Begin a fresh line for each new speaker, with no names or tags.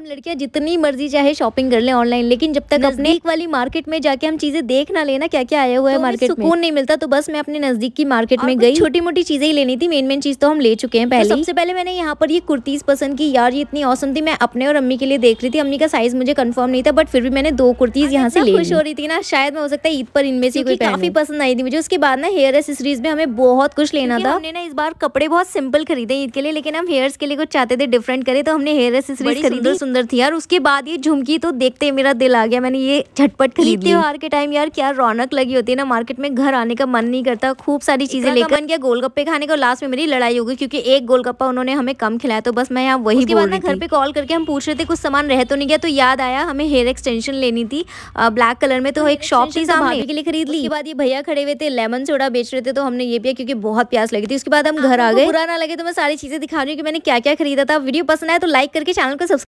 हम लड़कियां जितनी मर्जी चाहे शॉपिंग कर लें ऑनलाइन लेकिन जब तक अपने एक वाली मार्केट में जाके हम चीजें देख ना लेना क्या क्या आया हुआ है तो मार्केट सुकून नहीं मिलता तो बस मैं अपने नजदीक की मार्केट में गई छोटी मोटी चीजें ही लेनी थी मेन मेन चीज तो हम ले चुके हैं तो पहले सबसे पहले मैंने यहाँ पर ये कुर्तीज पसंद की यार ये इतनी औसम थी मैं अपने और अम्मी के लिए देख रही थी अम्मी का साइज मुझे कन्फर्म नहीं था बट फिर भी मैंने दो कुर्तीज यहाँ से खुश हो रही थी ना शायद मैं हो सकता है ईद पर इनमें से कोई काफी पसंद आई थी मुझे उसके बाद ना हेयर एसेसरीज में हमें बहुत कुछ लेना था हमने ना इस बार कपड़े बहुत सिंपल खरीदे ईद के लिए लेकिन हम हेयर्स के लिए कुछ चाहते थे डिफरेंट करे तो हमने हेयर एसेसरीज खरीदी सुंदर थी यार उसके बाद ये झुमकी तो देखते ही मेरा दिल आ गया मैंने ये झटपट खरीद त्यौहार के टाइम यार क्या रौनक लगी होती है ना मार्केट में घर आने का मन नहीं करता खूब सारी चीजें लेकर बन गया गोलगप्पे खाने को लास्ट में मेरी लड़ाई हो गई क्योंकि एक गोलगप्पा उन्होंने हमें कम खिलाया तो बस मैं यहाँ वही बोल रही घर पे कॉल करके हम पूछ रहे थे कुछ सामान रह तो नहीं गया तो याद आया हमें हेयर एक्सटेंशन लेनी थी ब्लैक कलर में तो एक शॉप थी तो सामने के लिए खरीद ली बाद ये भैया खड़े हुए थे लेमन सोडा बेच रहे थे तो हमने ये पिया क्योंकि बहुत प्यास लगी थी उसके बाद हम हाँ, घर आ गए बुरा ना लगे तो मैं सारी चीजें दिखा रही हूँ कि मैंने क्या क्या खरीदा था वीडियो पसंद आया तो लाइक करके चैनल को सब्सक्राइब